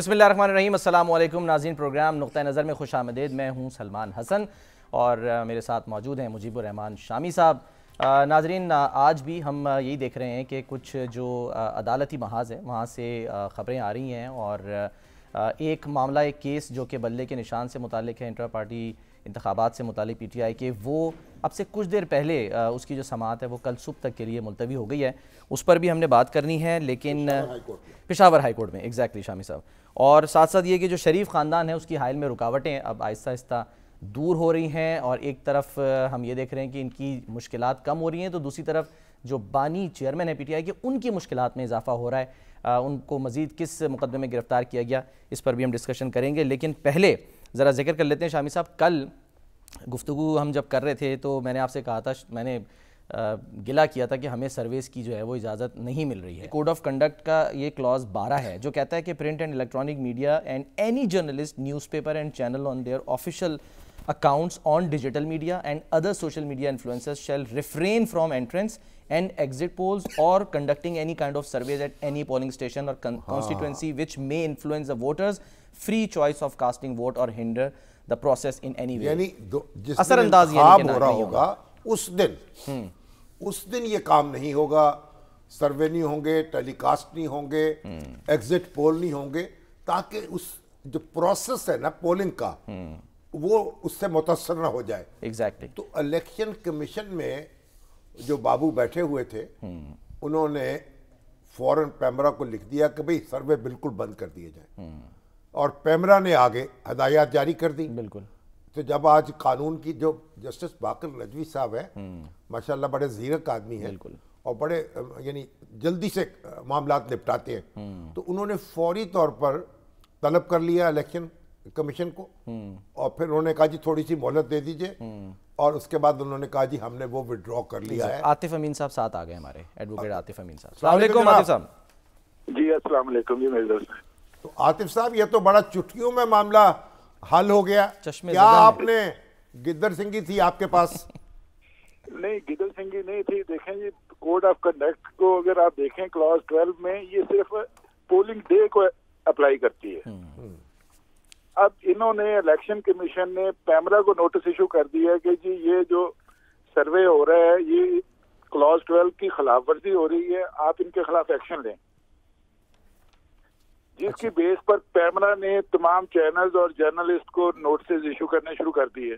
बसमीम नाजीन प्रोग्राम नुक़ नज़र में खुश आमदेद मैं हूँ सलमान हसन और मेरे साथ मौजूद हैं मुजीबरहमान शामी साहब नाजरीन आज भी हम यही देख रहे हैं कि कुछ जो अदालती महाज है वहाँ से ख़बरें आ रही हैं और एक मामला एक केस जो कि के बल्ले के निशान से मुतक है इंटर पार्टी इंतबात से मुतल पी टी आई के वो अब से कुछ देर पहले उसकी जो समात है वो कल सुबह तक के लिए मुलतवी हो गई है उस पर भी हमने बात करनी है लेकिन पेशावर हाई कोर्ट में एग्जैक्टली शामी साहब और साथ साथ ये कि जो शरीफ ख़ानदान है उसकी हायल में रुकावटें अब आहिस्ता आहिस्ता दूर हो रही हैं और एक तरफ हम ये देख रहे हैं कि इनकी मुश्किल कम हो रही हैं तो दूसरी तरफ जो बानी चेयरमैन है पीटीआई के उनकी मुश्किल में इजाफा हो रहा है आ, उनको मजीद किस मुकदमे में गिरफ़्तार किया गया इस पर भी हम डिस्कशन करेंगे लेकिन पहले ज़रा जिक्र कर लेते हैं शामी साहब कल गुफ्तु हम जब कर रहे थे तो मैंने आपसे कहा था मैंने गिला किया था कि हमें सर्विस की जो है वो इजाज़त नहीं मिल रही है कोड ऑफ कंडक्ट का ये क्लॉज 12 है जो कहता है कि print and electronic media and any journalist newspaper and channel on their official accounts on digital media and other social media influencers shall refrain from entrance and exit polls or conducting any kind of surveys at any polling station or con constituency which may influence the voters free choice of casting vote or hinder the process in any way yani asar andaz ye ho raha hoga us din उस दिन ये काम नहीं होगा सर्वे नहीं होंगे telecast नहीं होंगे हम्म। एग्जिट पोल नहीं होंगे ताकि उस जो प्रोसेस है ना पोलिंग का हम्म। वो उससे मुतासर ना हो जाए एग्जैक्टली exactly. तो इलेक्शन कमीशन में जो बाबू बैठे हुए थे हम्म। उन्होंने फौरन पैमरा को लिख दिया कि भाई सर्वे बिल्कुल बंद कर दिए जाए और पैमरा ने आगे हदायत जारी कर दी बिल्कुल तो जब आज कानून की जो जस्टिस बाकर नजवी साहब है माशाल्लाह बड़े जीरक आदमी है और बड़े यानी जल्दी से मामला निपटाते हैं हम्म। तो उन्होंने फौरी तौर पर तलब कर लिया इलेक्शन कमीशन को हम्म। और फिर उन्होंने कहा जी थोड़ी सी मोहलत दे दीजिए हम्म। और उसके बाद उन्होंने कहा जी हमने वो विड्रॉ कर लिया है आतिफ अमीन साहब साथ आ गए हमारे एडवोकेट आतिफ अमीन साहब साहब जी अस्सलाम जी मेरे दोस्त तो आतिफ साहब ये तो बड़ा चुटकियों में मामला हल हो गया क्या आपने गिद्दर सिंह की थी आपके पास नहीं गिदर सिंह की नहीं थी देखें ये कोड ऑफ कंडक्ट को अगर आप देखें क्लॉज ट्वेल्व में ये सिर्फ पोलिंग डे को अप्लाई करती है हम्म। हम्म। अब इन्होंने इलेक्शन कमीशन ने पैमरा को नोटिस इशू कर दिया कि जी ये जो सर्वे हो रहा है ये क्लॉज ट्वेल्व की खिलाफ वर्जी हो रही है आप इनके खिलाफ एक्शन लें जिसकी बेस पर पैमरा ने तमाम चैनल्स और जर्नलिस्ट को नोटिस इशू करने शुरू कर दिए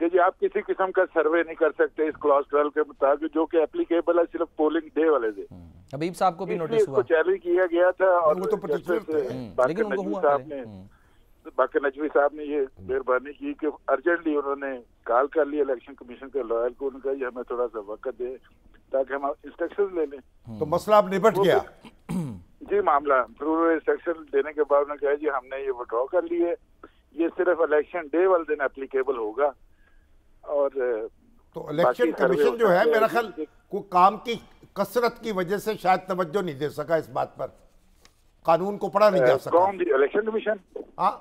कि जी आप किसी किस्म का सर्वे नहीं कर सकते इस क्लॉज ट्वेल्व के मुताबिक जो कि एप्लीकेबल है सिर्फ पोलिंग डे वाले से हबीब हम्म। साहब को भी नोटिस हुआ चैलेंज किया गया था और तो हम्म। बाकी नजवी साहब ने हम्म। बाकी नजवी साहब ने ये मेहरबानी की कि अर्जेंटली उन्होंने कॉल कर लिया इलेक्शन कमीशन के लॉयर को उनका हमें थोड़ा सा वक्त दे ताकि हम इंस्ट्रक्शन ले लें तो मसला अब निपट गया जी मामला प्रूव सेक्शन देने के बाद उन्होंने कहा जी हमने ये विड्रॉ कर लिए ये सिर्फ इलेक्शन डे वाले दिन एप्लीकेबल होगा और तो इलेक्शन कमीशन जो है मेरा ख्याल को काम की कसरत की वजह से शायद तवज्जो नहीं दे सका इस बात पर कानून को पढ़ा नहीं जा सका कौन इलेक्शन कमीशन हाँ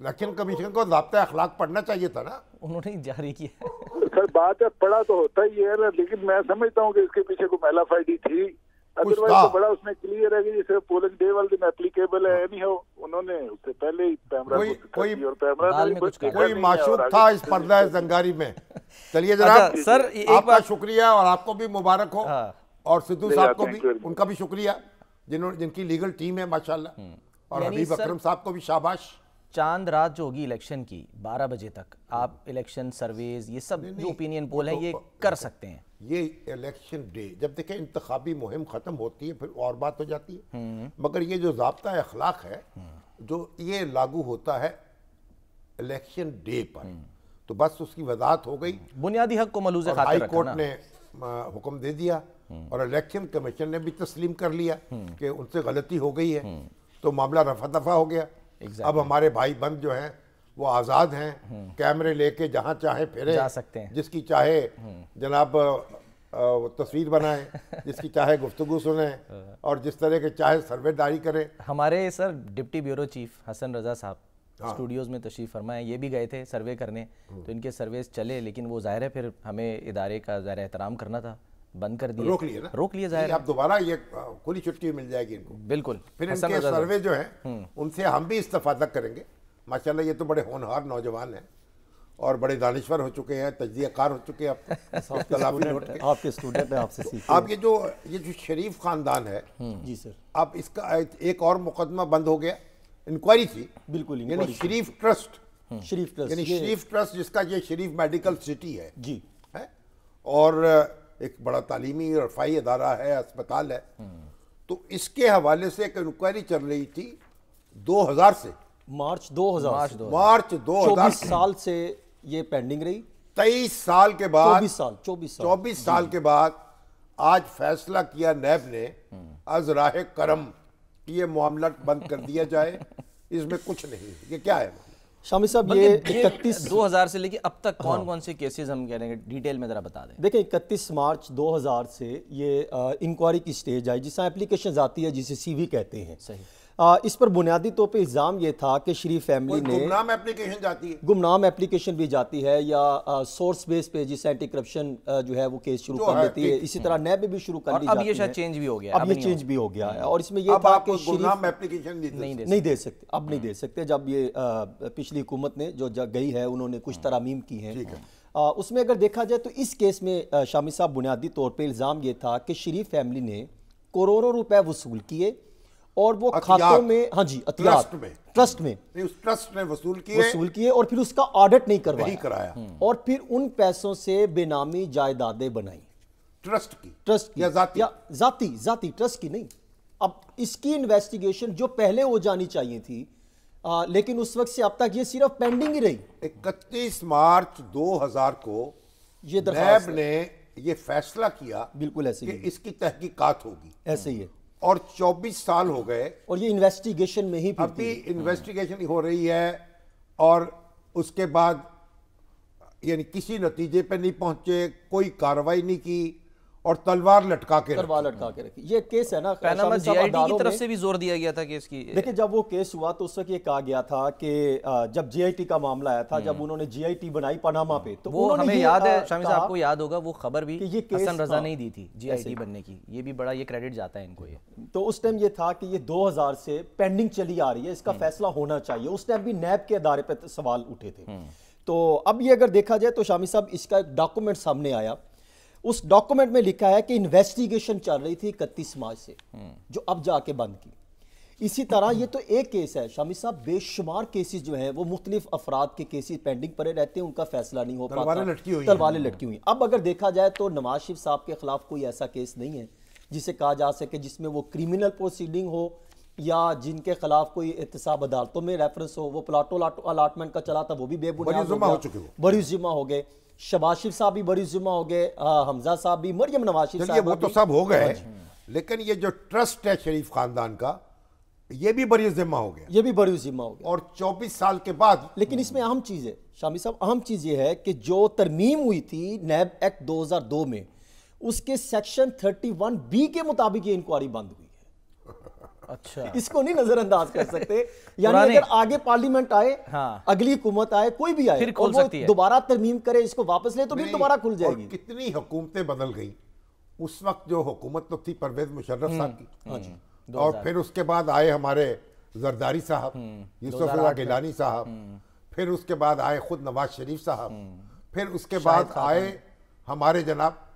इलेक्शन कमीशन को जबता अखलाक पढ़ना चाहिए था ना उन्होंने जारी किया सर बात है पढ़ा तो होता ही है ना लेकिन मैं समझता हूँ कि इसके पीछे कोई मेलाफाइडी थी अदरवाइज तो बड़ा उसमें क्लियर है कि पोलिंग डे वाले दिन एप्लीकेबल है नहीं हो उन्होंने उससे पहले ही कोई कोई और ने कुछ कोई माशूक था इस पर्दा जंगारी में चलिए अच्छा, जनाब सर आपका शुक्रिया और आपको भी मुबारक हो हाँ। और सिद्धू साहब को भी उनका भी शुक्रिया जिन्होंने जिनकी लीगल टीम है माशाल्लाह और अभी बकरम साहब को भी शाबाश चांद रात जो होगी इलेक्शन की 12 बजे तक आप इलेक्शन सर्वेज ये सब जो ओपिनियन पोल है ये तो कर सकते हैं ये इलेक्शन डे जब देखें इंतबी मुहिम ख़त्म होती है फिर और बात हो जाती है हम्म। मगर ये जो जबता अखलाक है जो ये लागू होता है इलेक्शन डे पर हम्म। तो बस उसकी वजात हो गई हम्म। बुनियादी हक को मलूज हाई कोर्ट ने हुक्म दे दिया और इलेक्शन कमीशन ने भी तस्लीम कर लिया कि उनसे गलती हो गई है तो मामला रफा दफा हो गया exactly. अब हमारे भाई बंद जो हैं वो आज़ाद हैं हम्म। कैमरे लेके जहाँ चाहे फिरे जा सकते हैं जिसकी चाहे हम्म। जनाब तस्वीर बनाएं जिसकी चाहे गुफ्तु सुने हाँ। और जिस तरह के चाहे सर्वेदारी करें हमारे sir deputy bureau chief Hasan Raza साहब हाँ। स्टूडियोज़ में तशरीफ़ फरमाए ये भी गए थे सर्वे करने हम्म। तो इनके सर्वेस चले लेकिन वो ज़ाहिर है फिर हमें इदारे का ज़ाहिर एहतराम करना था बंद कर दिए रोक लिए रोक लिए जाए आप दोबारा ये खुली छुट्टी मिल जाएगी इनको बिल्कुल फिर इनके सर्वे जो है हम्म। उनसे हम भी इस्तफा करेंगे माशाल्लाह ये तो बड़े होनहार नौजवान हैं और बड़े दानश्वर हो चुके हैं तजियाकार हो चुके हैं आपके स्टूडेंट हैं आपसे सीखे आप ये जो ये जो शरीफ खानदान है हम्म। जी सर आप इसका एक और मुकदमा बंद हो गया इंक्वायरी थी बिल्कुल यानी शरीफ ट्रस्ट हम्म। शरीफ ट्रस्ट यानी शरीफ ट्रस्ट जिसका ये शरीफ मेडिकल सिटी है जी है और एक बड़ा तालीमी और अदारा है अस्पताल है तो इसके हवाले से एक इंक्वायरी चल रही थी 2000 से मार्च 2000 मार्च 2000 साल से ये पेंडिंग रही तेईस साल के बाद चौबीस साल चौबीस साल चौबीस साल के बाद आज फैसला किया नैब ने अज राह करम ये मामला बंद कर दिया जाए इसमें कुछ नहीं ये क्या है शामी साहब ये इकतीस दो हज़ार से लेके अब तक कौन हाँ। कौन से केसेस हम कह रहे हैं डिटेल में ज़रा बता दें देखें इकतीस मार्च 2000 से ये इंक्वायरी की स्टेज आई जिसमें एप्लीकेशन आती है जिसे सीवी कहते हैं सही इस पर बुनियादी तौर पर इल्ज़ाम ये था कि शरीफ फैमिली ने गुमनाम एप्लीकेशन जाती है गुमनाम एप्लीकेशन भी जाती है या सोर्स बेस पे जिस एंटी करप्शन जो है वो केस शुरू कर देती है इसी तरह नैब भी शुरू कर दी जाती है चेंज भी हो गया अब ये चेंज भी हो गया है और इसमें ये था कि गुमनाम एप्लीकेशन नहीं दे सकते अब नहीं दे हम्म। सकते जब ये पिछली हुकूमत ने जो गई है उन्होंने कुछ हम्म। तरामीम की हैं उसमें अगर देखा जाए तो इस केस में शामी साहब बुनियादी तौर पर इल्ज़ाम ये था कि शरीफ फैमिली ने करोड़ों रुपए वसूल किए और वो खातों में हाँ जी अतियात में ट्रस्ट में उस ट्रस्ट ने वसूल किए वसूल किए और फिर उसका ऑडिट नहीं करवाया नहीं कराया हम्म। और फिर उन पैसों से बेनामी जायदादें बनाई ट्रस्ट की ट्रस्ट की या जाती या जाती जाती ट्रस्ट की नहीं अब इसकी इन्वेस्टिगेशन जो पहले हो जानी चाहिए थी आ, लेकिन उस वक्त से अब तक ये सिर्फ पेंडिंग ही रही इकतीस मार्च 2000 को ये नैब ने ये फैसला किया बिल्कुल ऐसे ही इसकी तहकीकात होगी ऐसे ही है और 24 साल हो गए और ये इन्वेस्टिगेशन में ही अभी इन्वेस्टिगेशन हो रही है और उसके बाद यानी किसी नतीजे पे नहीं पहुंचे कोई कार्रवाई नहीं की और तलवार लटका के तलवार लटका के रखी ये केस है ना पैनामा की तरफ से भी जोर दिया गया था केस की देखिए जब वो केस हुआ तो उस वक्त ये कहा गया था कि जब जीआईटी का मामला आया था हम्म। जब उन्होंने जीआईटी बनाई पनामा पे तो वो हमें याद है शामी साहब को याद होगा वो खबर भी ये हसन रजा नहीं दी थी जीआईटी बनने की ये भी बड़ा ये क्रेडिट जाता है इनको ये तो उस टाइम ये था कि ये 2000 से पेंडिंग चली आ रही है इसका हम्म। फैसला होना चाहिए उस टाइम भी नैब के अदारे पर सवाल उठे थे हम्म। तो अब ये अगर देखा जाए तो शामी साहब इसका एक डॉक्यूमेंट सामने आया उस डॉक्यूमेंट में लिखा है कि इन्वेस्टिगेशन चल रही थी इकतीस मार्च से हम्म। जो अब जाके बंद की इसी तरह ये तो एक केस है शामी साहब बेशुमार केसेस जो हैं वो मुख्तलिफ अफराद के केसेस पेंडिंग पड़े रहते हैं उनका फैसला नहीं हो पाता लटकी हुई तलवारें लटकी हुई अब अगर देखा जाए तो नवाज शरीफ साहब के खिलाफ कोई ऐसा केस नहीं है जिसे कहा जा सके जिसमें वो क्रिमिनल प्रोसीडिंग हो या जिनके खिलाफ कोई एहतसाब अदालतों में रेफरेंस हो वो प्लाटो अलाटमेंट का चला था वो भी बेबुनियाद बड़ी जुम्मा हो गए शबाज शिफ साहब भी बड़ी जुम्मा हो गए हमजा साहब भी मरियम नवाज साहब वो तो सब हो गए हाँ लेकिन ये जो ट्रस्ट है शरीफ खानदान का ये भी बड़ी जिम्मा हो गया ये भी बड़ी जिम्मा हो गया और 24 साल के बाद लेकिन इसमें अहम चीज़ है शामी साहब अहम चीज़ ये है कि जो तरमीम हुई थी नैब एक्ट 2002 में उसके सेक्शन 31 बी के मुताबिक ये इंक्वायरी बंद हुई अच्छा इसको नहीं नजरअंदाज कर सकते यानी अगर आगे पार्लियामेंट आए हाँ। अगली हुकूमत आए कोई भी आए फिर खोल सकती है दोबारा तरमीम करे इसको वापस ले तो फिर दोबारा खुल जाएगी कितनी हुकूमतें बदल गई उस वक्त जो हुकूमत तो थी परवेज मुशर्रफ साहब की हम्म, हम्म, और फिर उसके बाद आए हमारे जरदारी साहब हम्म, यूसुफ गिलानी साहब फिर उसके बाद आए खुद नवाज शरीफ साहब फिर उसके बाद आए हमारे जनाब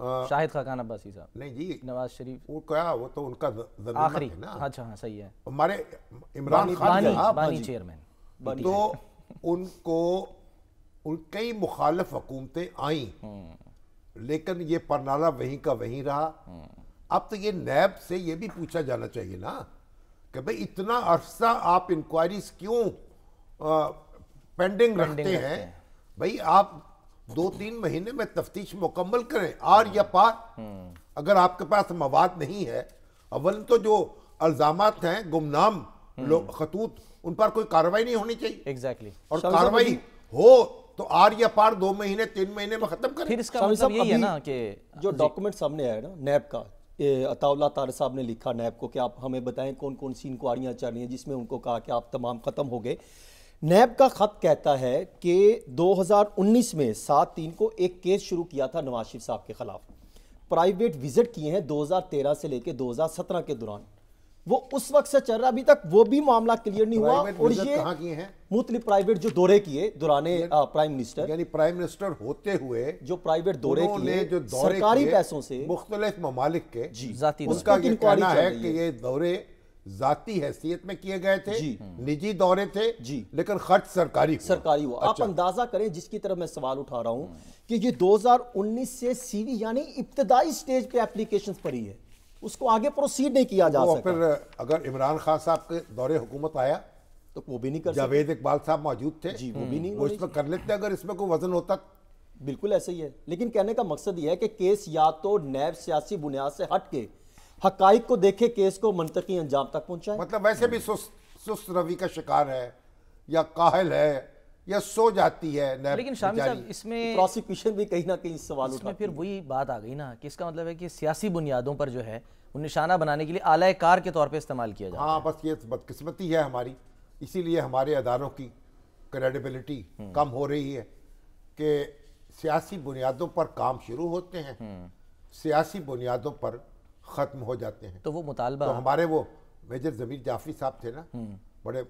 हाँ। शाहिद खाकान अब्बासी साहब नहीं जी नवाज शरीफ वो क्या वो तो उनका आखिरी अच्छा हाँ सही है हमारे इमरान खान बानी हाँ चेयरमैन तो उनको कई मुखालफ हुकूमतें आई हम्म। लेकिन ये परनाला वहीं का वहीं रहा हम्म। अब तो ये नैब से ये भी पूछा जाना चाहिए ना कि भाई इतना अरसा आप इंक्वायरीज क्यों पेंडिंग, पेंडिंग रखते हैं भाई आप दो तीन महीने में तफ्तीश मुकम्मल करें आर या पार अगर आपके पास मवाद नहीं है अवल तो जो अल्जाम हैं गुमनाम हम्म। लोग खतूत उन पर कोई कार्रवाई नहीं होनी चाहिए एग्जैक्टली exactly. और कार्रवाई हो तो आर या पार दो महीने तीन महीने में खत्म करें फिर इसका मतलब यही है ना कि जो डॉक्यूमेंट सामने आया ना नैब का अताउल्ला तार साहब ने लिखा नैब को कि आप हमें बताएं कौन कौन सी इंक्वायरियाँ चल रही हैं जिसमें उनको कहा कि आप तमाम ख़त्म हो गए नैब का ख़त कहता है कि 2019 में सात तीन को एक केस शुरू किया था नवाज शरीफ साहब के ख़िलाफ़ प्राइवेट विज़िट किए हैं 2013 से लेकर 2017 के दौरान वो उस वक्त से चल रहा अभी तक वो भी मामला क्लियर नहीं हुआ और ये किए हैं मुतलिफ प्राइवेट जो दौरे किए दौराने प्राइम मिनिस्टर यानी प्राइम मिनिस्टर होते हुए जो प्राइवेट दौरे किए जो दौरे सरकारी पैसों से मुख्तलिफ ममालिक के जी उसका कहना है कि ये दौरे जाती हैसियत में किए गए थे निजी दौरे थे जी लेकिन खर्च सरकारी सरकारी हुआ अच्छा। आप अंदाजा करें जिसकी तरफ मैं सवाल उठा रहा हूं कि ये 2019 से सीवी यानी इब्तदाई स्टेज पे एप्लीकेशन पड़ी है उसको आगे प्रोसीड नहीं किया जा तो सका। फिर अगर इमरान खान साहब के दौरे हुकूमत आया तो वो भी नहीं कर जावेद इकबाल साहब मौजूद थे जी वो भी नहीं वो इसमें कर लेते अगर इसमें कोई वजन होता तो। बिल्कुल ऐसा ही है लेकिन कहने का मकसद यह है कि केस या तो नैब सियासी बुनियाद से हट के हकाइक को देखे केस को मनतकी अंजाम तक पहुंचाए मतलब वैसे भी सुस्त सुस्त रवि का शिकार है या काहल है या सो जाती है लेकिन शामिल साहब इसमें प्रोसिक्यूशन तो भी कहीं ना कहीं सवाल उठा फिर वही बात आ गई ना कि इसका मतलब है कि सियासी बुनियादों पर जो है वो निशाना बनाने के लिए आलाय कार के तौर पे इस्तेमाल किया जाता हाँ बस ये बदकिस्मती है हमारी इसीलिए हमारे अदारों की क्रेडिबिलिटी हम्म। कम हो रही है कि सियासी बुनियादों पर काम शुरू होते हैं हम्म। सियासी बुनियादों पर ख़त्म हो जाते हैं तो वो मुतालबा तो हमारे वो मेजर जमीर जाफरी साहब थे ना हम्म। बड़े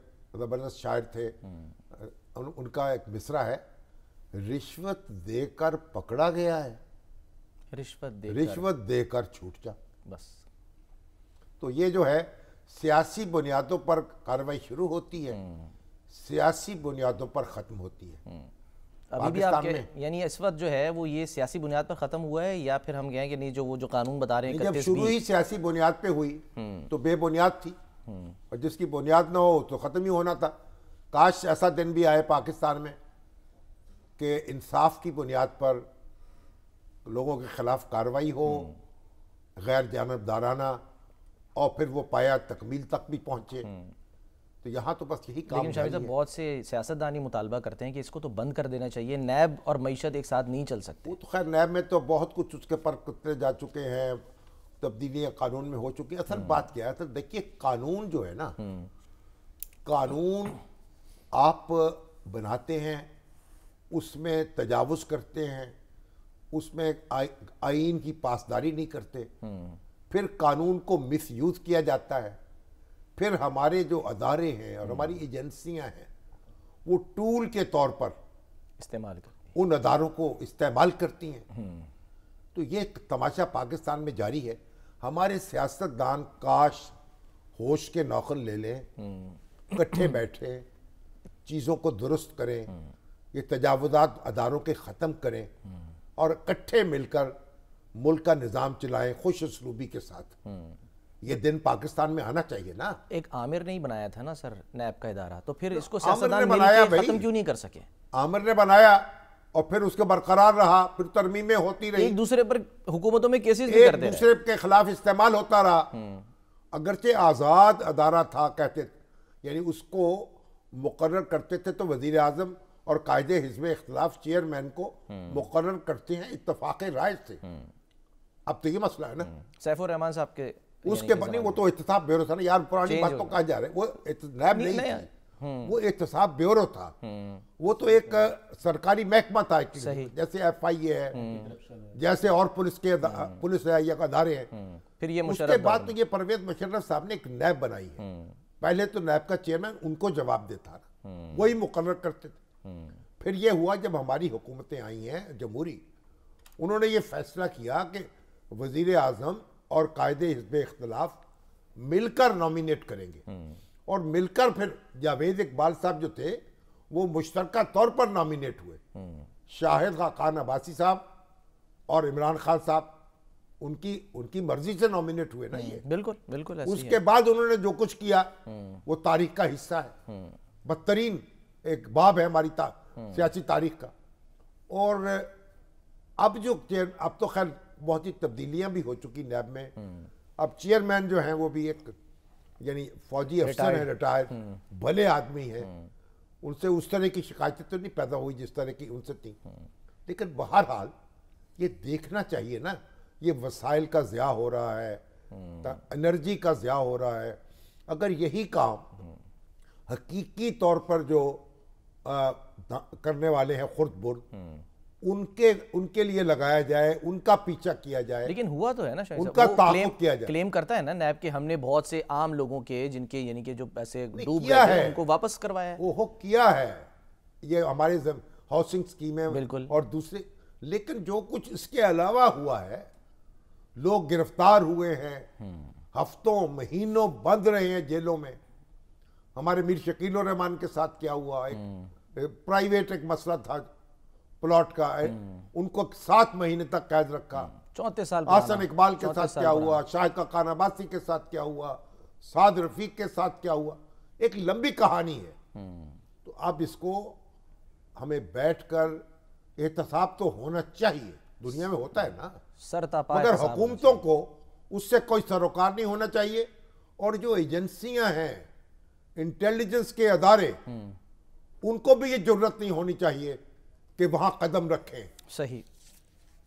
ज़बरदस्त शायर थे हम्म। उन, उनका एक मिसरा है रिश्वत देकर पकड़ा गया है रिश्वत दे रिश्वत देकर छूट जा बस तो ये जो है सियासी बुनियादों पर कार्रवाई शुरू होती है हम्म। सियासी बुनियादों पर ख़त्म होती है अभी भी आपके यानी इस वक्त जो है वो ये सियासी बुनियाद पर ख़त्म हुआ है या फिर हम कहें कि नहीं जो वो जो कानून बता रहे हैं जब शुरू ही सियासी बुनियाद पे हुई हम्म। तो बेबुनियाद थी हम्म। और जिसकी बुनियाद ना हो तो ख़त्म ही होना था काश ऐसा दिन भी आए पाकिस्तान में कि इंसाफ की बुनियाद पर लोगों के ख़िलाफ़ कार्रवाई हो हम्म। गैर जानबदाराना और फिर वो पाया तकमील तक भी पहुंचे तो यहाँ तो बस यही काम है। बहुत से सियासतदानी मुतालबा करते हैं कि इसको तो बंद कर देना चाहिए नैब और मीशत एक साथ नहीं चल सकते वो तो खैर नैब में तो बहुत कुछ उसके पर कुतरे जा चुके हैं तब्दीलियाँ कानून में हो चुकी है असल हम्म। बात क्या है असल देखिए कानून जो है ना हम्म। कानून आप बनाते हैं उसमें तजावज़ करते हैं उसमें आईन की पासदारी नहीं करते हम्म। फिर कानून को यूज किया जाता है फिर हमारे जो अदारे हैं और हमारी हम्म। एजेंसियां हैं वो टूल के तौर पर इस्तेमाल उन अदारों को इस्तेमाल करती हैं हम्म। तो ये तमाशा पाकिस्तान में जारी है हमारे सियासतदान काश होश के नौकर ले लें हम्म। इकट्ठे बैठे चीज़ों को दुरुस्त करें ये तजावजात अदारों के ख़त्म करें और इकट्ठे मिलकर मुल्क का निज़ाम चलाएं खुश उसलूबी के साथ ये दिन पाकिस्तान में आना चाहिए ना एक आमिर ने ही बनाया था ना सर नैब का इदारा तो फिर इसको सियासतदान बनाया खत्म क्यों नहीं कर सके आमिर ने बनाया और फिर उसके बरकरार रहा फिर तरमीमें होती रही एक दूसरे पर हुकूमतों में केसेस एक करते दूसरे के खिलाफ इस्तेमाल होता रहा हम्म। अगरचे आज़ाद अदारा था कहते यानी उसको मुकर करते थे तो वजीर आजम और कायदे हिजब इख्तलाफ चेयरमैन को हम्म। मुकर करते हैं इतफाक़ राय से हम्म। अब तो ये मसला है ना सैफुर रहमान साहब के उसके बनी वो तो एहतसाब ब्यूरो था ना यार पुरानी बात तो कहा जा रहे वो नैब नहीं, नहीं थी हम्म। वो एहतसाब ब्यूरो था हम्म। वो तो एक सरकारी महकमा था जैसे एफ आई ए है हम्म। जैसे और पुलिस के पुलिस अदारे हैं फिर ये उसके बाद तो ये परवेज मुशर्रफ साहब ने एक नैब बनाई है पहले तो नैब का चेयरमैन उनको जवाब देता था वही मुकर करते थे फिर ये हुआ जब हमारी हुकूमतें आई हैं जमहूरी उन्होंने ये फैसला किया कि वजीर आजम और कायदे हिजब इख्तलाफ मिलकर नॉमिनेट करेंगे और मिलकर फिर जावेद इकबाल साहब जो थे वो मुश्तर तौर पर नॉमिनेट हुए शाहिद खान अब्बासी साहब और इमरान खान साहब उनकी उनकी मर्जी से नॉमिनेट हुए ना ये हम्म, बिल्कुल बिल्कुल उसके बाद उन्होंने जो कुछ किया वो तारीख का हिस्सा है हम्म। बदतरीन एक बाब है हमारी हम्म। सियासी तारीख का और अब जो अब तो खैर बहुत ही तब्दीलियां भी हो चुकी नैब में हम्म। अब चेयरमैन जो हैं वो भी एक यानी फौजी अफसर है रिटायर्ड हम्म। भले आदमी हैं हम्म। उनसे उस तरह की शिकायतें तो नहीं पैदा हुई जिस तरह की उनसे थी लेकिन बहरहाल ये देखना चाहिए ना ये वसाइल का ज़्या हो रहा है एनर्जी का ज़्या हो रहा है अगर यही काम हकीकी तौर पर जो आ, करने वाले हैं खुर्द बुर्द उनके उनके लिए लगाया जाए उनका पीछा किया जाए लेकिन हुआ तो है ना उनका क्लेम किया जाए क्लेम करता है ना नैब के हमने बहुत से आम लोगों के जिनके यानी कि जो पैसे डूब गए हैं उनको वापस करवाया वो हो किया है ये हमारे हाउसिंग स्कीम है बिल्कुल और दूसरे लेकिन जो कुछ इसके अलावा हुआ है लोग गिरफ्तार हुए हैं हम्म। हफ्तों महीनों बंद रहे हैं जेलों में हमारे मीर शकील रहमान के साथ क्या हुआ एक प्राइवेट हम्म। एक मसला था प्लॉट का है हम्म। उनको सात महीने तक कैद रखा हम्म। चौथे साल आसन इकबाल के साथ क्या हुआ शाह का अब्बासी के साथ क्या हुआ साद रफीक के साथ क्या हुआ एक लंबी कहानी है हम्म। तो अब इसको हमें बैठकर एहतसाब तो होना चाहिए दुनिया में होता है ना सरता मगर हुकूमतों को उससे कोई सरोकार नहीं होना चाहिए और जो एजेंसियां हैं इंटेलिजेंस के अदारे उनको भी ये जरूरत नहीं होनी चाहिए कि वहाँ कदम रखें सही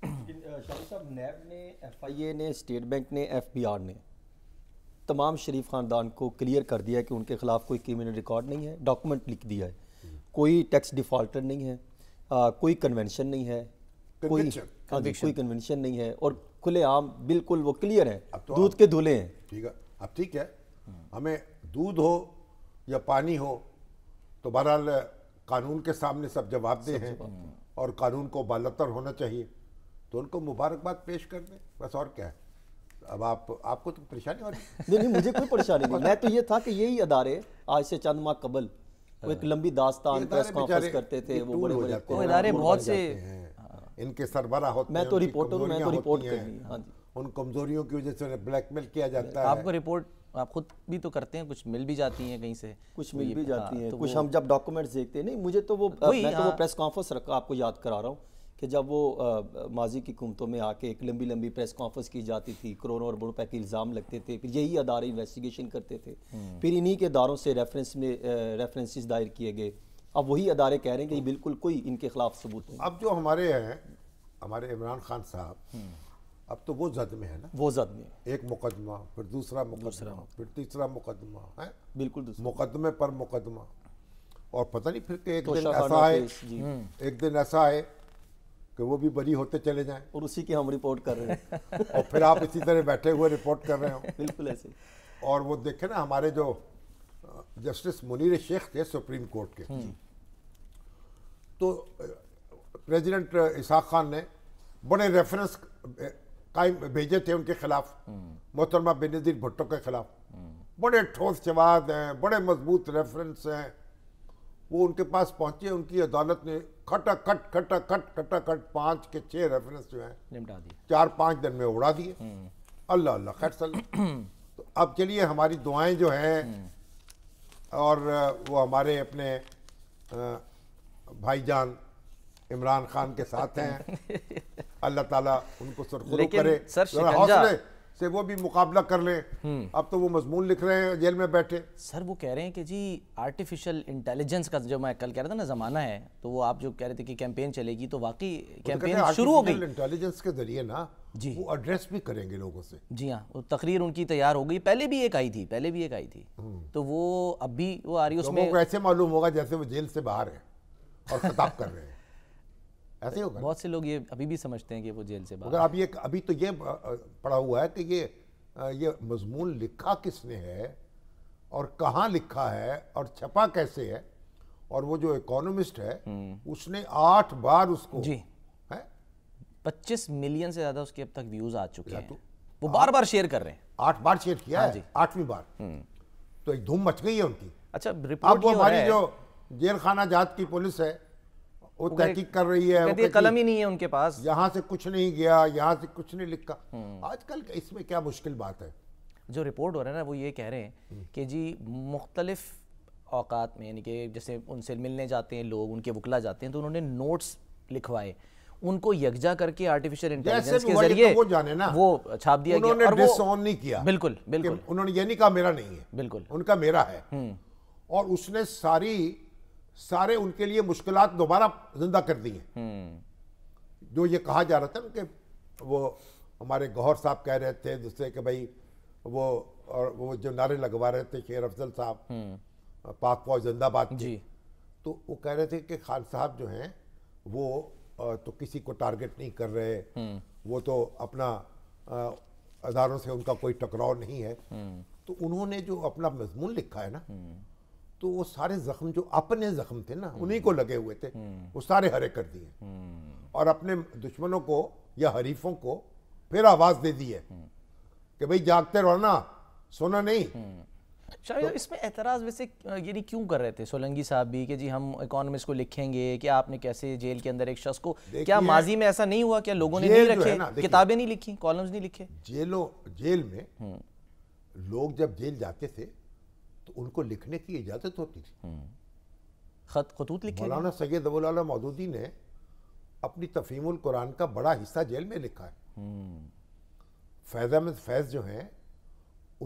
साहब नैब ने एफ आई ए ने स्टेट बैंक ने एफ बी आर ने तमाम शरीफ ख़ानदान को क्लियर कर दिया है कि उनके खिलाफ कोई क्रिमिनल रिकॉर्ड नहीं है डॉक्यूमेंट लिख दिया है कोई टैक्स डिफ़ॉल्टर नहीं है आ, कोई कन्वेंशन नहीं है कोई हाँ कोई कोई कन्वेंशन नहीं है और खुलेआम बिल्कुल वो क्लियर है तो दूध के धुले हैं ठीक है अब ठीक है हमें दूध हो या पानी हो तो बहरहाल कानून के सामने सब जवाब दे हैं और कानून को बालतर होना चाहिए तो उनको मुबारकबाद पेश कर दें बस और क्या है अब आप आपको तो परेशानी हो रही नहीं मुझे कोई परेशानी नहीं मैं तो ये था कि यही अदारे आज से चंद माह कबल वो एक हाँ। लंबी दास्तान प्रेस कॉन्फ्रेंस करते थे वो बड़े बड़े इदारे बहुत से इनके सरबरा होते मैं तो रिपोर्टर मैं तो रिपोर्ट कर रही हाँ जी उन कमजोरियों की वजह से उन्हें ब्लैकमेल किया जाता है आपको रिपोर्ट आप खुद भी तो करते हैं कुछ मिल भी जाती हैं कहीं से कुछ तो मिल भी जाती हैं तो कुछ हम जब डॉक्यूमेंट्स देखते हैं नहीं मुझे तो वो मैं तो वो प्रेस कॉन्फ्रेंस रखा आपको याद करा रहा हूँ कि जब वो माजी की हुकूमतों में आके एक लंबी लंबी प्रेस कॉन्फ्रेंस की जाती थी करोड़ों और रुपए के इल्ज़ाम लगते थे फिर यही अदारे इन्वेस्टिगेशन करते थे हम्म। फिर इन्हीं के दारों से रेफरेंस में रेफरेंसेस दायर किए गए अब वही अदारे कह रहे हैं कि तो- बिल्कुल कोई इनके खिलाफ सबूत नहीं अब जो हमारे हैं हमारे इमरान खान साहब हम्म। अब तो वो जद में है ना वो जद में एक मुकदमा फिर दूसरा मुकदमा फिर तीसरा मुकदमा है बिल्कुल मुकदमे पर मुकदमा और पता नहीं फिर के एक तो दिन ऐसा आए हम्म, एक दिन ऐसा आए कि वो भी बरी होते चले जाएं और उसी की हम रिपोर्ट कर रहे हैं और फिर आप इसी तरह बैठे हुए रिपोर्ट कर रहे हो बिल्कुल ऐसे और वो देखे ना हमारे जो जस्टिस मुनीर शेख थे सुप्रीम कोर्ट के हम्म। तो प्रेसिडेंट इसाक खान ने बड़े रेफरेंस कायम भेजे थे उनके खिलाफ मोहतरमा बेनज़ीर भुट्टो के खिलाफ बड़े ठोस जवाब हैं बड़े मजबूत रेफरेंस हैं वो उनके पास पहुंचे उनकी अदालत ने खटा खट खटा खट खटा खट पाँच के छः रेफरेंस जो हैं निपटा दिए चार पाँच दिन में उड़ा दिए हम्म। अल्लाह अल्लाह खैर सल तो अब चलिए हमारी दुआएं जो हैं और वो हमारे अपने भाईजान इमरान खान के साथ हैं अल्लाह ताला उनको करे सर हौसले से वो भी मुकाबला कर ले हम्म। अब तो वो मजमून लिख रहे हैं जेल में बैठे सर वो कह रहे हैं कि जी आर्टिफिशियल इंटेलिजेंस का जो मैं कल कह रहा था ना ज़माना है तो वो आप जो कह रहे थे कि कैंपेन चलेगी तो वाकई तो कैंपेन शुरू हो गई इंटेलिजेंस के जरिए ना जी वो एड्रेस भी करेंगे लोगों से जी हाँ तकरीर उनकी तैयार हो गई पहले भी एक आई थी पहले भी एक आई थी हम्म। तो वो अब भी वो आ रही उसमें ऐसे मालूम होगा जैसे वो जेल से बाहर है और खताब कर रहे हैं ऐसे ही होगा बहुत से लोग ये अभी भी समझते हैं कि वो जेल से बाहर अगर अब ये अभी तो ये पढ़ा हुआ है कि ये ये मजमून लिखा किसने है और कहाँ लिखा है और छपा कैसे है और वो जो इकोनॉमिस्ट है हम्म। उसने आठ बार उसको जी है पच्चीस मिलियन से ज्यादा उसके अब तक व्यूज आ चुके हैं तो वो बार बार शेयर कर रहे हैं आठ बार शेयर किया हाँ जी आठवीं बार हम्म। तो एक धूम मच गई है उनकी अच्छा रिपोर्ट अब वो हमारी जो जेल खाना जात की पुलिस है वो तहकीक कर रही है कहती कलम ही नहीं है उनके पास यहाँ से कुछ नहीं गया यहाँ से कुछ नहीं लिखा हम्म। आजकल इसमें क्या मुश्किल बात है जो रिपोर्ट हो रहा है ना वो ये कह रहे हैं हम्म। कि जी मुख्तलिफ औकात में यानी कि जैसे उनसे मिलने जाते हैं लोग उनके वकला जाते हैं तो उन्होंने नोट्स लिखवाए उनको यकजा करके आर्टिफिशियल इंटेलिजेंस के जरिए तो वो जाने ना वो छाप दिया उन्होंने गया और वो नहीं किया बिल्कुल बिल्कुल उन्होंने ये नहीं कहा मेरा नहीं है बिल्कुल उनका मेरा है हम्म। और उसने सारी सारे उनके लिए मुश्किल दोबारा जिंदा कर दी हैं हम्म। जो ये कहा जा रहा था कि वो हमारे गौहर साहब कह रहे थे दूसरे के भाई वो और वो जो नारे लगवा रहे थे शेर अफजल साहब हम्म। पाक फौज जिंदाबाद जी तो वो कह रहे थे कि खान साहब जो हैं वो तो किसी को टारगेट नहीं कर रहे हम्म। वो तो अपना अदारों से उनका कोई टकराव नहीं है तो उन्होंने जो अपना मजमून लिखा है ना तो वो सारे जख्म जो अपने जख्म थे ना उन्हीं को लगे हुए थे वो सारे हरे कर दिए और अपने दुश्मनों को या हरीफों को फिर आवाज दे दी है कि भाई जागते रहो ना सोना नहीं शायद तो, इसमें एतराज़ वैसे यानी क्यों कर रहे थे सोलंगी साहब भी कि जी हम इकोनॉमिस्ट को लिखेंगे कि आपने कैसे जेल के अंदर एक शख्स को क्या माजी में ऐसा नहीं हुआ क्या लोगों ने नहीं रखे किताबें नहीं लिखी कॉलम्स नहीं लिखे जेलों जेल में हम्म। लोग जब जेल जाते थे तो उनको लिखने की इजाज़त होती थी हम्म। खत खतूत लिखे मौलाना सैयद अबूल मौदूदी ने अपनी तफीमुल कुरान का बड़ा हिस्सा जेल में लिखा है हम्म। फैज़ अहमद फैज़ जो हैं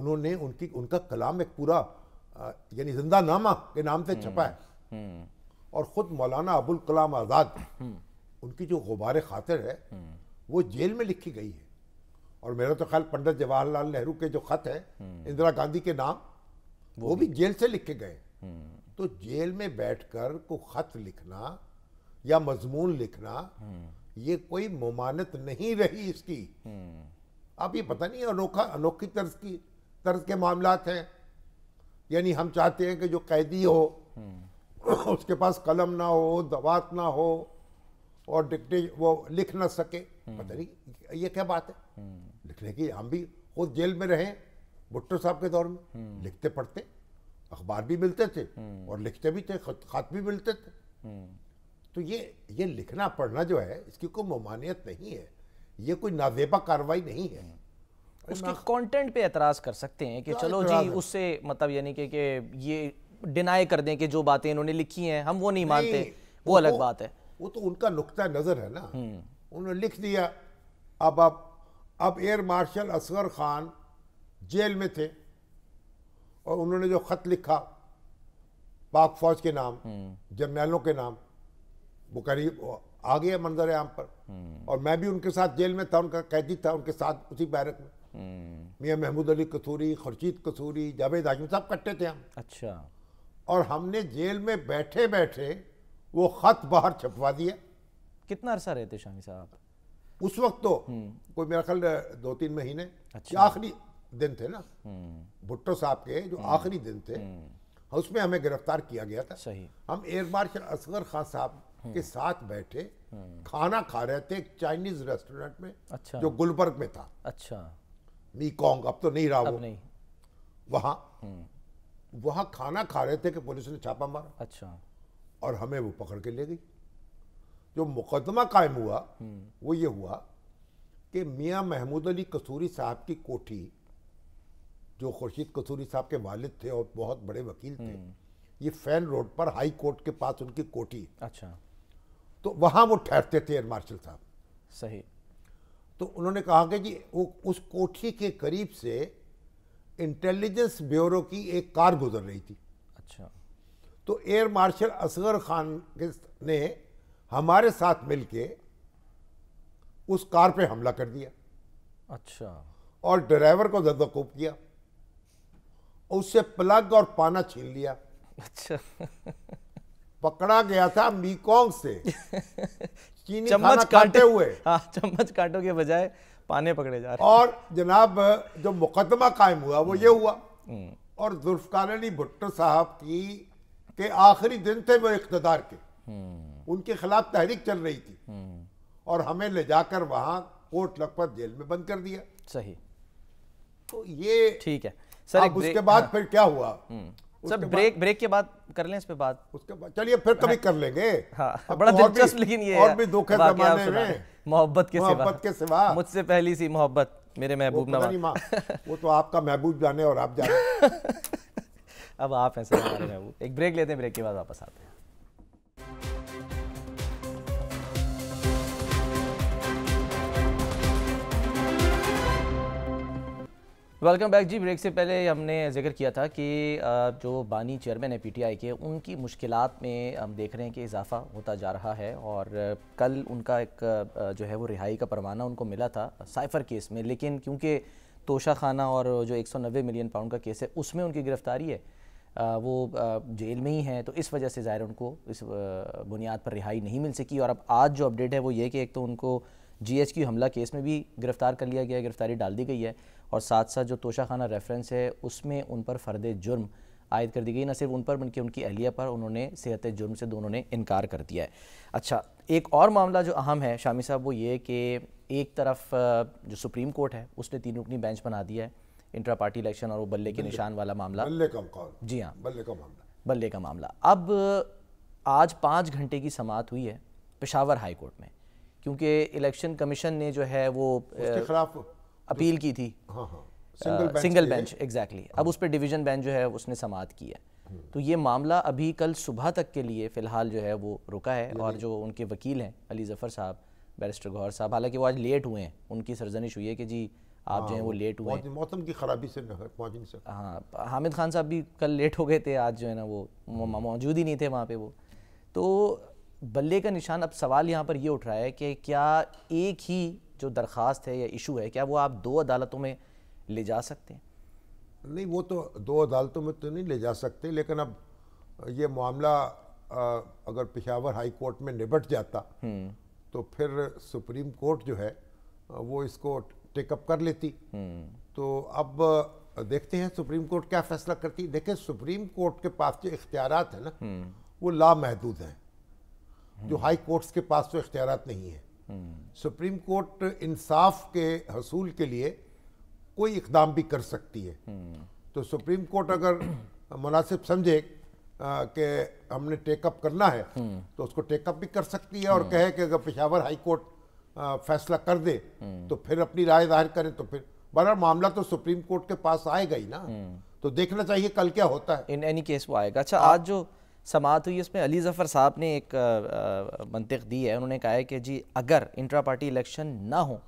उन्होंने उनकी उनका कलाम एक पूरा यानी जिंदा नामा के नाम से छपा है हम्म। और ख़ुद मौलाना अबुल कलाम आज़ाद उनकी जो गुबार खातिर है वो जेल में लिखी गई है और मेरा तो ख्याल पंडित जवाहरलाल नेहरू के जो ख़त है इंदिरा गांधी के नाम वो, भी जेल से लिख के गए हम्म। तो जेल में बैठकर को खत लिखना या मजमून लिखना हम्म। ये कोई ममानत नहीं रही इसकी अब हम्म। ये पता नहीं अनोखा अनोखी तर्ज की तर्ज के मामला हैं यानी हम चाहते हैं कि जो कैदी हो उसके पास कलम ना हो दवात ना हो और डिक्टे वो लिख ना सके पता नहीं ये क्या बात है लिखने की हम भी खुद जेल में रहें भुट्टो साहब के दौर में हम्म। लिखते पढ़ते अखबार भी मिलते थे हम्म। और लिखते भी थे खत भी मिलते थे हम्म। तो ये ये लिखना पढ़ना जो है इसकी कोई ममानियत नहीं है ये कोई नाजेबा कार्रवाई नहीं है उसके कंटेंट पे एतराज कर सकते हैं कि चलो जी उससे मतलब यानी कि कि ये डिनाई कर दें कि जो बातें इन्होंने लिखी हैं हम वो नहीं, नहीं मानते वो अलग तो- बात है वो तो उनका नुकता नज़र है ना उन्होंने लिख दिया अब अब अब air marshal Asghar Khan jail में थे और उन्होंने जो खत लिखा पाक फौज के नाम हम्म। जर्नैलों के नाम वो करीब आ गया मंजर आम पर हम्म। और मैं भी उनके साथ जेल में था उनका कैदी था उनके साथ उसी बैरक में हम्म। मियाँ महमूद अली कसूरी खुर्शीद कसूरी जावेद आजम साहब कट्टे थे हम अच्छा और हमने जेल में बैठे बैठे वो खत बाहर छपवा दिया कितना अरसा रहते शामी साहब उस वक्त तो कोई मेरा ख्याल दो तीन महीने अच्छा। आखिरी दिन थे ना भुट्टो साहब के जो आखिरी दिन थे उसमें हमें गिरफ्तार किया गया था सही हम एयर मार्शल असगर खान साहब के साथ बैठे खाना खा रहे थे एक चाइनीज रेस्टोरेंट में अच्छा जो गुलबर्ग में था अच्छा मीकोंग अब तो नहीं रहा वो नहीं वहां वहां खाना खा रहे थे कि पुलिस ने छापा मारा अच्छा और हमें वो पकड़ के ले गई जो मुकदमा कायम हुआ वो ये हुआ कि मियाँ महमूद अली कसूरी साहब की कोठी जो खुर्शीद कसूरी साहब के वालिद थे और बहुत बड़े वकील थे हम्म। ये फैन रोड पर हाई कोर्ट के पास उनकी कोठी अच्छा तो वहाँ वो ठहरते थे एयर मार्शल साहब सही तो उन्होंने कहा कि जी वो उस कोठी के करीब से इंटेलिजेंस ब्यूरो की एक कार गुजर रही थी अच्छा तो एयर मार्शल असगर खान ने हमारे साथ मिलके उस कार पे हमला कर दिया अच्छा और ड्राइवर को जद्दोकूब किया और उससे प्लग और पाना छीन लिया अच्छा पकड़ा गया था मीकोंग से चीनी चम्मच काटे हुए हाँ चम्मच काटो के बजाय पाने पकड़े जा रहे और जनाब जो मुकदमा कायम हुआ वो ये हम्म। हुआ हम्म। और अली भुट्टो साहब की के आखिरी दिन थे वो इकतदार के हम्म। उनके खिलाफ तहरीक चल रही थी और हमें ले जाकर वहां कोर्ट लखपत जेल में बंद कर दिया सही तो ये ठीक है सर उसके बाद हाँ। फिर क्या हुआ हम्म। सर ब्रेक ब्रेक के बाद कर लें इस पे बात उसके बाद चलिए फिर कभी हाँ। कर लेंगे हाँ, तो बड़ा दिलचस्प लेकिन ये और भी दुख है जमाने में मोहब्बत के मोहब्बत के सिवा मुझसे पहली सी मोहब्बत मेरे महबूब नवा वो तो आपका महबूब जाने और आप जाने अब आप ऐसे हमारे महबूब एक ब्रेक लेते हैं ब्रेक के बाद वापस आते हैं वेलकम बैक जी ब्रेक से पहले हमने जिक्र किया था कि जो बानी चेयरमैन है पीटीआई के उनकी मुश्किल में हम देख रहे हैं कि इजाफा होता जा रहा है और कल उनका एक जो है वो रिहाई का परवाना उनको मिला था साइफर केस में लेकिन क्योंकि तोशा खाना और जो 190 मिलियन पाउंड का केस है उसमें उनकी गिरफ्तारी है वो जेल में ही है तो इस वजह से ज़ाहिर उनको इस बुनियाद पर रिहाई नहीं मिल सकी और अब आज जो अपडेट है वो ये कि एक तो उनको जी एच हमला केस में भी गिरफ़्तार कर लिया गया गिरफ़्तारी डाल दी गई है और साथ साथ जो तोशा खाना रेफरेंस है उसमें उन पर फ़र्द जुर्म आयद कर दी गई न सिर्फ उन पर बल्कि उनकी अहलिया पर उन्होंने सेहत जुर्म से दोनों ने इनकार कर दिया है अच्छा एक और मामला जो अहम है शामी साहब वो ये कि एक तरफ जो सुप्रीम कोर्ट है उसने तीन रुकनी बेंच बना दिया है इंट्रा पार्टी इलेक्शन और वो बल्ले के निशान वाला मामला बल्ले का जी हाँ बल्ले का मामला बल्ले का मामला अब आज पाँच घंटे की समात हुई है पेशावर हाई कोर्ट में क्योंकि इलेक्शन कमीशन ने जो है वो उसके खिलाफ अपील की थी सिंगल बेंच एग्जैक्टली अब उस पर डिवीजन बेंच जो है उसने समाप्त की है हम्म। तो ये मामला अभी कल सुबह तक के लिए फ़िलहाल जो है वो रुका है और जो उनके वकील हैं अली ज़फ़र साहब बैरिस्टर गौहर साहब हालांकि वो आज लेट हुए हैं उनकी सरजनिश हुई है कि जी आप हाँ, जो हैं वो लेट हुए मौसम की खराबी से से हाँ हामिद खान साहब भी कल लेट हो गए थे आज जो है ना वो हम्म। मौजूद ही नहीं थे वहाँ पर वो तो बल्ले का निशान अब सवाल यहाँ पर ये उठ रहा है कि क्या एक ही जो दरख्वास्त है या इशू है क्या वो आप दो अदालतों में ले जा सकते हैं नहीं वो तो दो अदालतों में तो नहीं ले जा सकते लेकिन अब ये मामला अगर पिशावर हाई कोर्ट में निबट जाता हम्म। तो फिर सुप्रीम कोर्ट जो है वो इसको टेकअप कर लेती हम्म। तो अब देखते हैं सुप्रीम कोर्ट क्या फैसला करती देखें सुप्रीम कोर्ट के पास जो इख्तियार हैं ना हम्म। वो लामहदूद हैं जो हाई कोर्ट्स के पास तो इख्तियार नहीं है सुप्रीम कोर्ट इंसाफ के हसूल के लिए कोई इकदाम भी कर सकती है तो सुप्रीम कोर्ट अगर मुनासिब समझे कि हमने टेकअप करना है तो उसको टेकअप भी कर सकती है और कहे कि अगर पेशावर हाई कोर्ट फैसला कर दे तो फिर अपनी राय जाहिर करें तो फिर बड़ा मामला तो सुप्रीम कोर्ट के पास आएगा ही ना तो देखना चाहिए कल क्या होता है इन एनी केस वो आएगा अच्छा आज जो समात हुई उसमें अली ज़फ़र साहब ने एक मनतक दी है उन्होंने कहा है कि जी अगर इंट्रा पार्टी इलेक्शन ना हो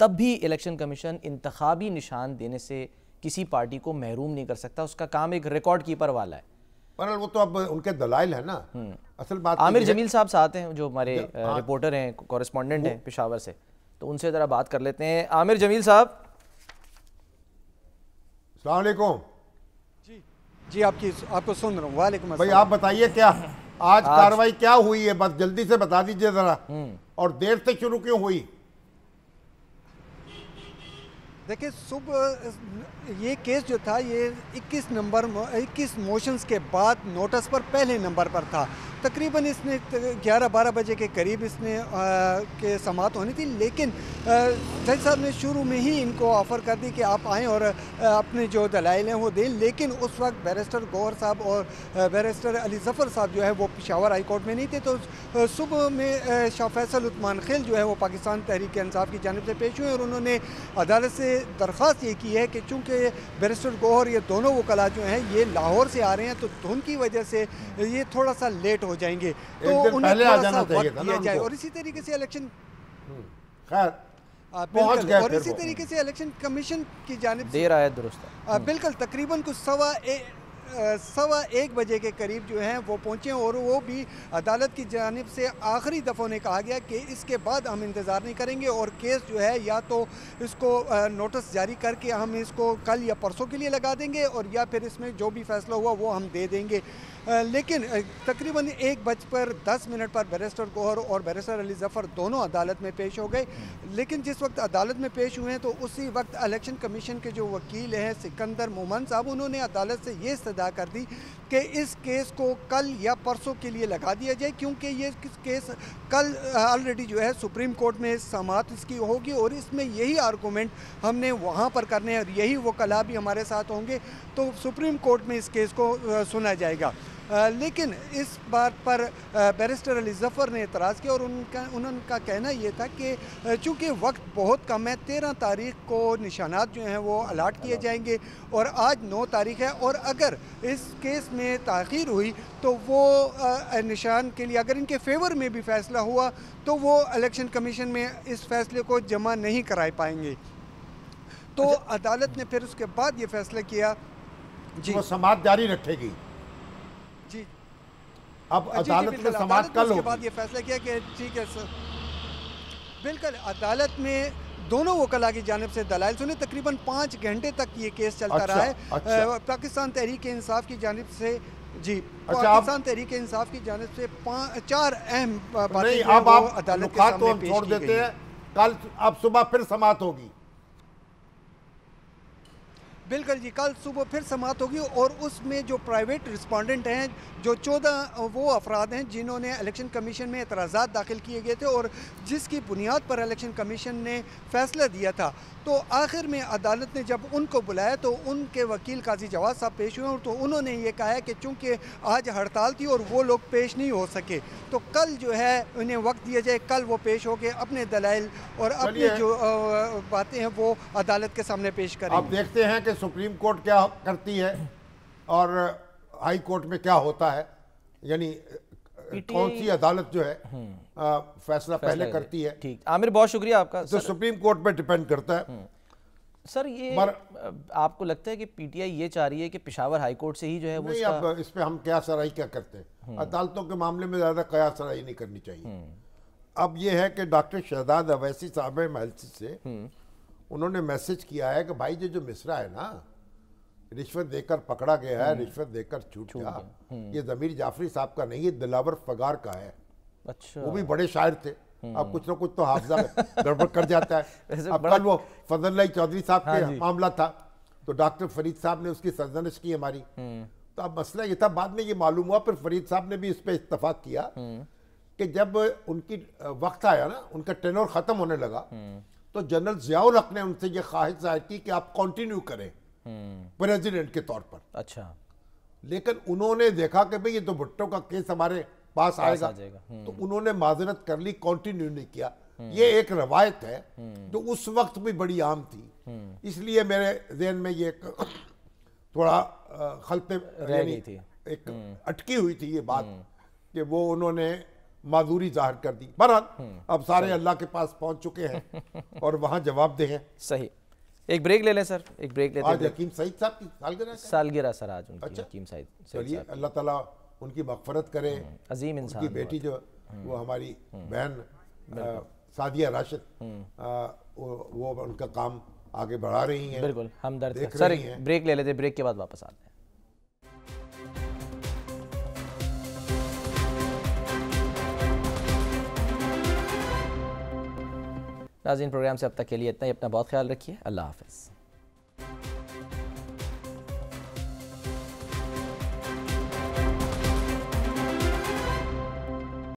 तब भी इलेक्शन कमीशन इंतबी निशान देने से किसी पार्टी को महरूम नहीं कर सकता उसका काम एक रिकॉर्ड कीपर वाला है पर वो तो अब उनके दलाइल है ना हम्म। असल बात तो आमिर जमील साहब साथ हैं जो हमारे रिपोर्टर हाँ। हैं कॉरेस्पॉन्डेंट हैं पिशावर से तो उनसे ज़रा बात कर लेते हैं आमिर जमील साहब अलकुम जी आपकी आपको सुन रहा हूँ वालेकुम भाई आप बताइए क्या आज, आज कार्रवाई क्या हुई है बस जल्दी से बता दीजिए जरा हम्म। और देर से शुरू क्यों हुई देखिए सुबह ये केस जो था ये 21 नंबर 21 मोशंस के बाद नोटिस पर पहले नंबर पर था तकरीबन इसने 11-12 बजे के करीब इसने आ, के समात होनी थी लेकिन जज साहब ने शुरू में ही इनको ऑफ़र कर दी कि आप आएँ और अपने जो दलाइल हैं वो दें लेकिन उस वक्त बैरिस्टर गौर साहब और बैरिस्टर अली ज़फ़र साहब जो है वो पिशावर हाई कोर्ट में नहीं थे तो सुबह में शाह फैसल उत्मान खिल जो है वो पाकिस्तान तहरीक इंसाफ की जानब से पेश हुए और उन्होंने अदालत से दरख्वास्त ये की है कि चूँकि बैरिस्टर गौहर ये दोनों वकला जो हैं ये लाहौर से आ रहे हैं तो धुन की वजह से ये थोड़ा सा लेट हो जाएंगे तो उन्हें आ जाना चाहिए दिया जाए और इसी तरीके से इलेक्शन हम्म, खैर पहुंच गए और इसी तरीके से इलेक्शन कमीशन की जानब दे रहा है दुरुस्त बिल्कुल तकरीबन कुछ सवा सवा एक बजे के करीब जो हैं वो पहुँचे और वो भी अदालत की जानब से आखिरी दफ़ों ने कहा गया कि इसके बाद हम इंतज़ार नहीं करेंगे और केस जो है या तो इसको नोटिस जारी करके हम इसको कल या परसों के लिए लगा देंगे और या फिर इसमें जो भी फैसला हुआ वो हम दे देंगे लेकिन तकरीबन एक बज पर दस मिनट पर बैरिस्टर गोहर और बैरिस्टर अली जफ़र दोनों अदालत में पेश हो गए लेकिन जिस वक्त अदालत में पेश हुए हैं तो उसी वक्त इलेक्शन कमीशन के जो वकील हैं सिकंदर मोमन साहब उन्होंने अदालत से ये अदा कर दी कि इस केस को कल या परसों के लिए लगा दिया जाए क्योंकि ये केस कल ऑलरेडी जो है सुप्रीम कोर्ट में समात इसकी होगी और इसमें यही आर्गूमेंट हमने वहाँ पर करने हैं और यही वो कला भी हमारे साथ होंगे तो सुप्रीम कोर्ट में इस केस को सुना जाएगा लेकिन इस बात पर बैरिस्टर अली जफ़र ने एतराज़ किया और उनका उनका कहना ये था कि चूँकि वक्त बहुत कम है तेरह तारीख को निशानात जो हैं वो अलाट किए जाएंगे और आज नौ तारीख है और अगर इस केस में तखीर हुई तो वो निशान के लिए अगर इनके फेवर में भी फ़ैसला हुआ तो वो इलेक्शन कमीशन में इस फैसले को जमा नहीं कराए पाएंगे तो अच्छा। अदालत ने फिर उसके बाद ये फैसला किया तो जी वो समाज जारी रखेगी अब अदालत में समाज कल हो बाद ये फैसला किया कि ठीक है सर बिल्कुल अदालत में दोनों वकला की जानब से दलाल सुने तकरीबन पाँच घंटे तक ये केस चलता अच्छा, रहा है अच्छा। पाकिस्तान तहरीक इंसाफ की जानब से जी अच्छा पाकिस्तान तहरीक इंसाफ की जानब से चार अहम बातें अब आप अदालत तो हम छोड़ देते हैं कल अब सुबह फिर समाप्त होगी बिल्कुल जी कल सुबह फिर समाप्त होगी और उसमें जो प्राइवेट रिस्पॉन्डेंट हैं जो चौदह वो अफराद हैं जिन्होंने इलेक्शन कमीशन में एतराज़ा दाखिल किए गए थे और जिसकी बुनियाद पर इलेक्शन कमीशन ने फैसला दिया था तो आखिर में अदालत ने जब उनको बुलाया तो उनके वकील काजी जवाब साहब पेश हुए और तो उन्होंने ये कहा है कि चूँकि आज हड़ताल थी और वो लोग पेश नहीं हो सके तो कल जो है उन्हें वक्त दिया जाए कल वो पेश हो के अपने दलाइल और अपनी जो बातें हैं वो अदालत के सामने पेश करें आप देखते हैं कि सुप्रीम कोर्ट क्या करती है और हाई कोर्ट में क्या होता है यानी कौन सी अदालत जो है हम्म। आ, फैसला पहले करती है ठीक आमिर बहुत शुक्रिया आपका तो सुप्रीम कोर्ट पर डिपेंड करता है हम्म। सर ये मर, आपको लगता है कि पीटीआई ये चाह रही है कि पिशावर हाई कोर्ट से ही जो है वो नहीं अब इस पे हम क्या सराई क्या करते हैं हम्म। अदालतों के मामले में ज़्यादा क्या सराई नहीं करनी चाहिए अब ये है कि डॉक्टर शहजाद अवैसी साहब महलसी से उन्होंने मैसेज किया है कि भाई ये जो मिसरा है ना रिश्वत देकर पकड़ा गया है हम्म। रिश्वत देकर छूट गया हम्म। ये जमीर जाफरी साहब का नहीं है दिलावर फगार का है अच्छा वो भी बड़े शायर थे हम्म। अब कुछ ना कुछ तो हाफजा गड़बड़ कर जाता है अब कल वो फजल चौधरी साहब हाँ के मामला था तो डॉक्टर फरीद साहब ने उसकी सरजनिश की हमारी तो अब मसला ये था बाद में ये मालूम हुआ फिर फरीद साहब ने भी इस पर इतफाक किया कि जब उनकी वक्त आया ना उनका टेनोर ख़त्म होने लगा तो जनरल जियाउल हक ने उनसे ये ख्वाहिश जाहिर की कि आप कंटिन्यू करें हम्म। प्रेसिडेंट के तौर पर अच्छा लेकिन उन्होंने देखा कि भाई ये तो भुट्टो का केस हमारे पास आएगा हम्म। तो उन्होंने माजरत कर ली कंटिन्यू नहीं किया हम्म। ये एक रवायत है जो उस वक्त भी बड़ी आम थी इसलिए मेरे जहन में ये थोड़ा खलते रह गई थी एक अटकी हुई थी ये बात कि वो उन्होंने माजूरी जाहिर कर दी बहरहाल अब सारे अल्लाह के पास पहुंच चुके हैं और वहां जवाब दे हैं सही एक ब्रेक ले लें सर एक ब्रेक लेते आज हकीम सईद साहब की सालगिरह सालगिरह सर आज उनकी अच्छा? हकीम सईद चलिए अल्लाह ताला उनकी मकफरत करे हम्म, हम्म। अजीम इंसान बेटी जो हम्म। वो हमारी बहन सादिया राशिद वो उनका काम आगे बढ़ा रही हैं बिल्कुल हम दर्द सर ब्रेक ले लेते ब्रेक के बाद वापस आते हैं नाजिन प्रोग्राम से अब तक के लिए इतना ही अपना बहुत ख्याल रखिए अल्लाह हाफिज़